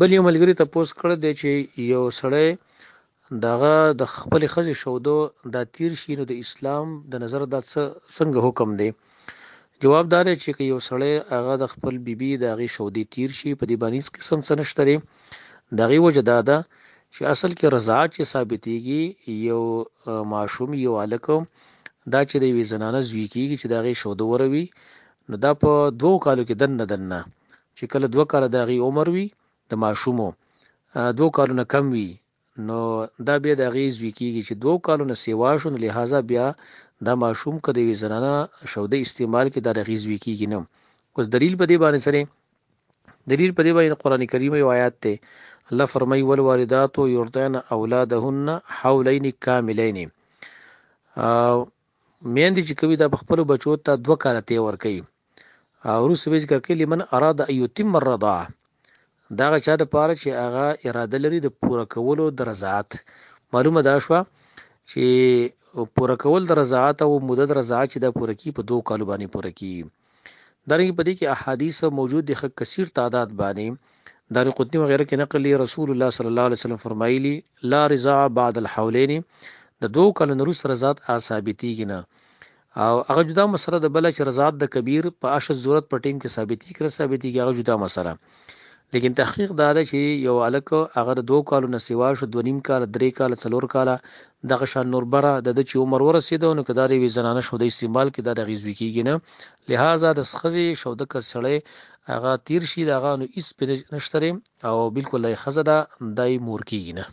بل یو ملګری ته پوس کړ دی چې یو سړی دغه د خپل خزي شودو د تیر شینو د اسلام د نظر د څنګه حکم دی جواب دار چې یو سړی هغه د خپل بیبي دغه شودي تیر شي په دې باندې قسم سنشتري دغه وجه دا ده چې اصل کې رضا چې ثابتېږي یو معشوم یو الکم دا چې د وی زنانه زوی کیږي چې دغه شودو وروي نو دا په دوو کالو کې دن نه دن نه چې کله دوه کال دغه عمر وي د ماشومو دوه کالونه کم وي نو دا بیا د غیز وی کیږي چې دوه کالونه سیوا شون لہذا بیا دا ماشوم کده وی زنانه شوده استعمال کې دا د غیز وی کیږي نو اوس دلیل په دې باندې سره دلیل په دې باندې قران کریم یو آیات ته الله فرمای ول والدات یرضعن اولادهن حولین کاملین میندې چې کوي دا خپل بچو ته دوه کاله ته ور کوي او روس ویج کړي لمن اراد ایتم الرضاعه دا چا د پاره چې هغه اراده لري د پوره کولو د رضاعت معلومه دا شوه چې پوره کول د رضاعت او مدد رضاعت چې د پوره کی په دوه کالو باندې پوره کی درنګ په دې کې احادیث موجود دي خو کثیر تعداد باندې دار قطنی وغیرہ کې نقل رسول الله صلی الله علیه وسلم فرمایلی لا رضا بعد الحولین د دوه کالو نرس رضاعت ثابتي کینه او هغه جدا مسله د بل چې رضاعت د کبیر په اشد ضرورت په ټیم کې ثابتي کړه ثابتي هغه جدا مسله لیکن تحقیق دا ده چې یو الک هغه د دوه کالو نه سیوا شو د نیم کال درې کال څلور کال دغه شان نوربره د د چې عمر ورسېده نو کدا دی زنانه شو د استعمال کې دا د غیزوي کېږي نه لہذا د خزي شو د کسړې هغه تیر شي دغه نو ایس پنځ نشتري او بالکل لای خزه دا دای مور کېږي نه